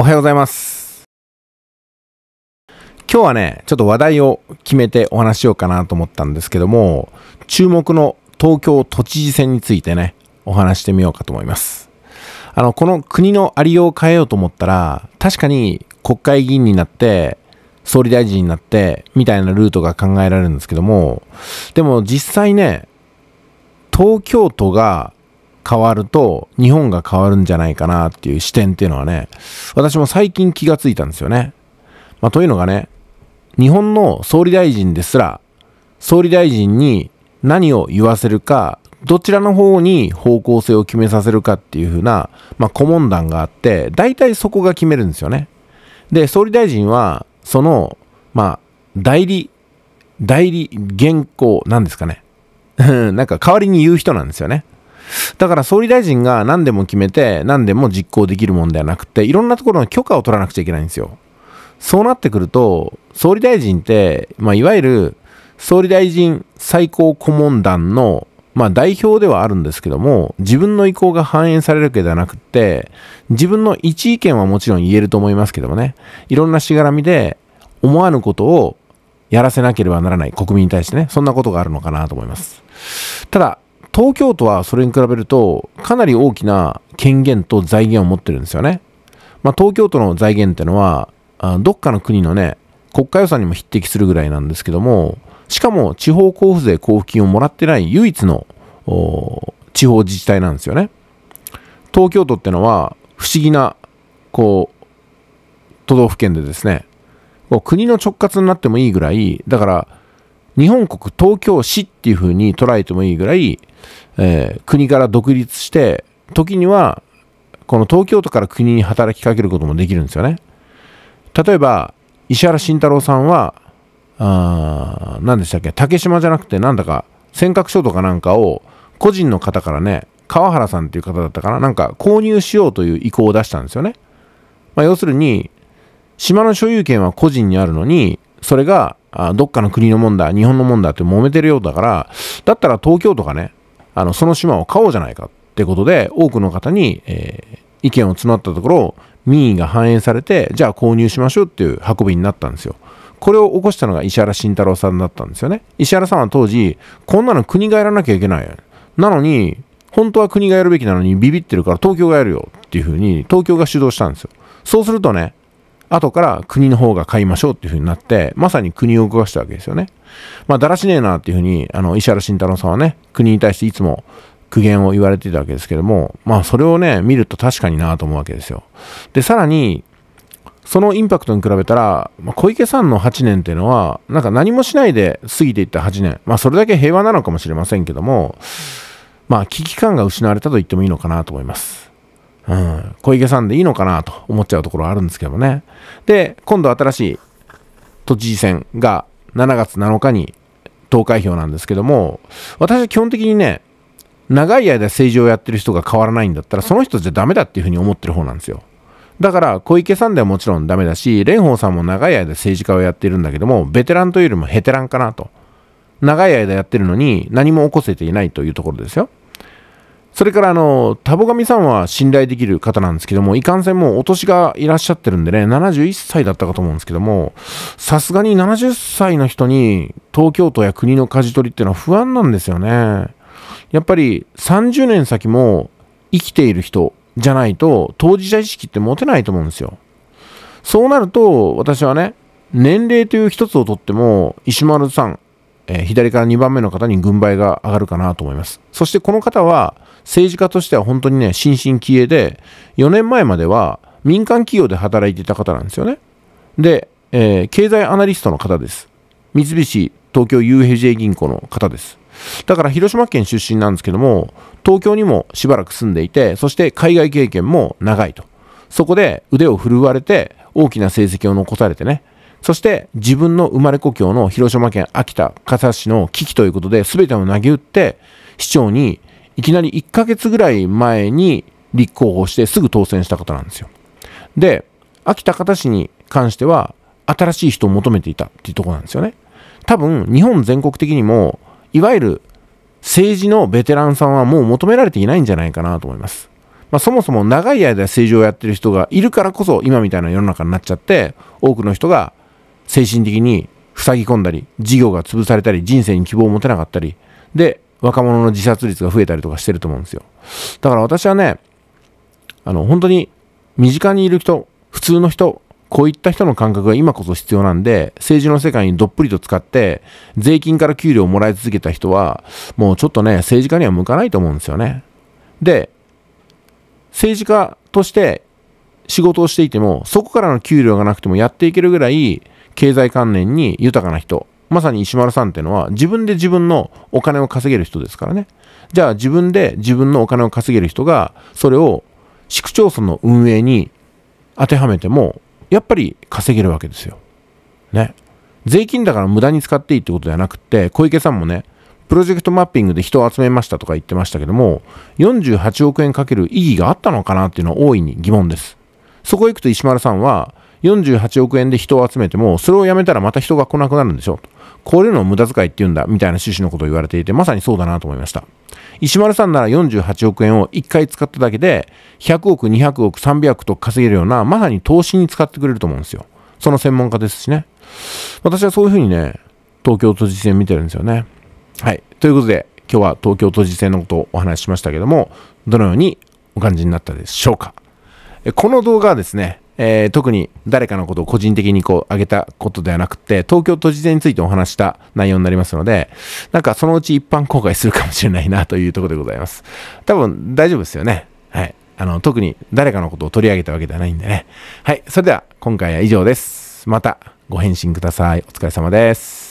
おはようございます。今日はね、ちょっと話題を決めてお話しようかなと思ったんですけども、注目の東京都知事選についてね、お話してみようかと思います。あの、この国のありようを変えようと思ったら、確かに国会議員になって、総理大臣になって、みたいなルートが考えられるんですけども、でも実際ね、東京都が変わると日本が変わるんじゃないかなっていう視点っていうのはね、私も最近気がついたんですよね。まあ、というのがね、日本の総理大臣ですら、総理大臣に何を言わせるか、どちらの方に方向性を決めさせるかっていうふうな、まあ、顧問団があって、大体そこが決めるんですよね。で、総理大臣は、その、まあ、代理、代理、原稿、なんですかね。なんか代わりに言う人なんですよね。だから総理大臣が何でも決めて何でも実行できるもんではなくていろんなところの許可を取らなくちゃいけないんですよ。そうなってくると総理大臣って、まあ、いわゆる総理大臣最高顧問団の、まあ、代表ではあるんですけども自分の意向が反映されるわけではなくって自分の一意見はもちろん言えると思いますけどもねいろんなしがらみで思わぬことをやらせなければならない国民に対してね、そんなことがあるのかなと思います。ただ、東京都はそれに比べると、かなり大きな権限と財源を持ってるんですよね。まあ、東京都の財源ってのは、あどっかの国のね、国家予算にも匹敵するぐらいなんですけども、しかも地方交付税交付金をもらってない唯一の地方自治体なんですよね。東京都ってのは不思議な、こう、都道府県でですね、国の直轄になってもいいぐらい、だから、日本国東京市っていう風に捉えてもいいぐらい、えー、国から独立して、時には、この東京都から国に働きかけることもできるんですよね。例えば、石原慎太郎さんは、あ何でしたっけ、竹島じゃなくて、なんだか、尖閣諸島かなんかを、個人の方からね、川原さんっていう方だったかな、なんか購入しようという意向を出したんですよね。まあ、要するに、島の所有権は個人にあるのに、それが、あどっかの国のもんだ、日本のもんだって揉めてるようだから、だったら東京とかね、あの、その島を買おうじゃないかってことで、多くの方に、えー、意見を募ったところ、民意が反映されて、じゃあ購入しましょうっていう運びになったんですよ。これを起こしたのが石原慎太郎さんだったんですよね。石原さんは当時、こんなの国がやらなきゃいけない。なのに、本当は国がやるべきなのにビビってるから東京がやるよっていうふうに東京が主導したんですよ。そうするとね、後から国の方が買いましょうっていうふうになって、まさに国を動かしたわけですよね。まあ、だらしねえなっていうふうに、あの、石原慎太郎さんはね、国に対していつも苦言を言われていたわけですけども、まあ、それをね、見ると確かになと思うわけですよ。で、さらに、そのインパクトに比べたら、まあ、小池さんの8年っていうのは、なんか何もしないで過ぎていった8年。まあ、それだけ平和なのかもしれませんけども、まあ、危機感が失われたと言ってもいいのかなと思います。うん、小池さんでいいのかなと思っちゃうところあるんですけどね。で、今度新しい都知事選が7月7日に投開票なんですけども、私は基本的にね、長い間政治をやってる人が変わらないんだったら、その人じゃダメだっていうふうに思ってる方なんですよ。だから小池さんではもちろんダメだし、蓮舫さんも長い間政治家をやってるんだけども、ベテランというよりもヘテランかなと。長い間やってるのに何も起こせていないというところですよ。それからあの、タボガミさんは信頼できる方なんですけども、いかんせんもうお年がいらっしゃってるんでね、71歳だったかと思うんですけども、さすがに70歳の人に東京都や国の舵取りっていうのは不安なんですよね。やっぱり30年先も生きている人じゃないと当事者意識って持てないと思うんですよ。そうなると私はね、年齢という一つをとっても石丸さん、えー、左から2番目の方に軍配が上がるかなと思います。そしてこの方は政治家としては本当にね、新進気鋭で、4年前までは民間企業で働いていた方なんですよね。で、えー、経済アナリストの方です。三菱東京 UFJ 銀行の方です。だから広島県出身なんですけども、東京にもしばらく住んでいて、そして海外経験も長いと。そこで腕を振るわれて、大きな成績を残されてね。そして自分の生まれ故郷の広島県秋田笠市の危機ということで全てを投げ打って市長にいきなり1ヶ月ぐらい前に立候補してすぐ当選した方なんですよ。で、秋田方市に関しては、新しい人を求めていたっていうとこなんですよね。多分、日本全国的にも、いわゆる政治のベテランさんはもう求められていないんじゃないかなと思います。まあ、そもそも長い間政治をやってる人がいるからこそ、今みたいな世の中になっちゃって、多くの人が精神的に塞ぎ込んだり、事業が潰されたり、人生に希望を持てなかったり、で、若者の自殺率が増えたりとかしてると思うんですよ。だから私はね、あの、本当に身近にいる人、普通の人、こういった人の感覚が今こそ必要なんで、政治の世界にどっぷりと使って、税金から給料をもらい続けた人は、もうちょっとね、政治家には向かないと思うんですよね。で、政治家として仕事をしていても、そこからの給料がなくてもやっていけるぐらい、経済観念に豊かな人、まさに石丸さんっていうのは自分で自分のお金を稼げる人ですからね。じゃあ自分で自分のお金を稼げる人がそれを市区町村の運営に当てはめてもやっぱり稼げるわけですよ。ね。税金だから無駄に使っていいってことじゃなくて小池さんもねプロジェクトマッピングで人を集めましたとか言ってましたけども、48億円かける意義があったのかなっていうのは大いに疑問です。そこへ行くと石丸さんは、48億円で人を集めても、それをやめたらまた人が来なくなるんでしょう。こういうのを無駄遣いって言うんだ、みたいな趣旨のことを言われていて、まさにそうだなと思いました。石丸さんなら48億円を1回使っただけで、100億、200億、300億と稼げるような、まさに投資に使ってくれると思うんですよ。その専門家ですしね。私はそういうふうにね、東京都知事選見てるんですよね。はい。ということで、今日は東京都知事選のことをお話ししましたけども、どのようにお感じになったでしょうか。この動画はですね、えー、特に誰かのことを個人的にこう挙げたことではなくて、東京都知事についてお話した内容になりますので、なんかそのうち一般公開するかもしれないなというところでございます。多分大丈夫ですよね。はい。あの、特に誰かのことを取り上げたわけではないんでね。はい。それでは今回は以上です。またご返信ください。お疲れ様です。